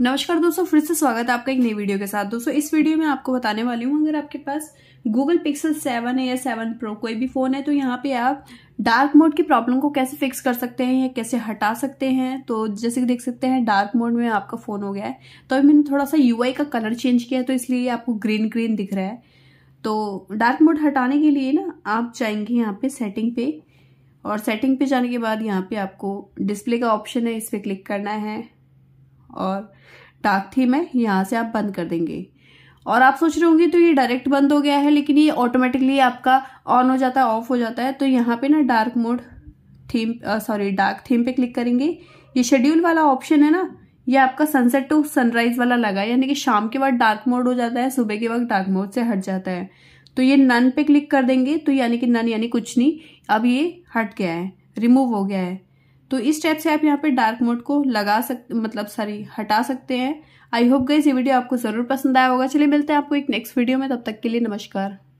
नमस्कार दोस्तों फिर से स्वागत है आपका एक नई वीडियो के साथ दोस्तों इस वीडियो में आपको बताने वाली हूँ अगर आपके पास गूगल पिक्सल सेवन है या सेवन प्रो कोई भी फ़ोन है तो यहाँ पे आप डार्क मोड की प्रॉब्लम को कैसे फिक्स कर सकते हैं या कैसे हटा सकते हैं तो जैसे कि देख सकते हैं डार्क मोड में आपका फ़ोन हो गया है तो अभी मैंने थोड़ा सा यू का कलर चेंज किया है तो इसलिए आपको ग्रीन ग्रीन दिख रहा है तो डार्क मोड हटाने के लिए ना आप जाएंगे यहाँ पे सेटिंग पे और सेटिंग पे जाने के बाद यहाँ पे आपको डिस्प्ले का ऑप्शन है इस पर क्लिक करना है और टाक थी मैं यहाँ से आप बंद कर देंगे और आप सोच रहे होंगे तो ये डायरेक्ट बंद हो गया है लेकिन ये ऑटोमेटिकली आपका ऑन हो जाता है ऑफ हो जाता है तो यहाँ पे ना dark mode theme sorry dark theme पे क्लिक करेंगे ये शेड्यूल वाला ऑप्शन है ना ये आपका सनसेट टू सनराइज वाला लगा यानी कि शाम के बाद डार्क मोड हो जाता है सुबह के वक्त डार्क मोड से हट जाता है तो ये नन पे क्लिक कर देंगे तो यानी कि नन यानी कुछ नहीं अब ये हट गया है रिमूव हो गया है तो इस टाइप से आप यहाँ पे डार्क मोड को लगा सकते मतलब सॉरी हटा सकते हैं आई होप गई ये वीडियो आपको ज़रूर पसंद आया होगा चलिए मिलते हैं आपको एक नेक्स्ट वीडियो में तब तक के लिए नमस्कार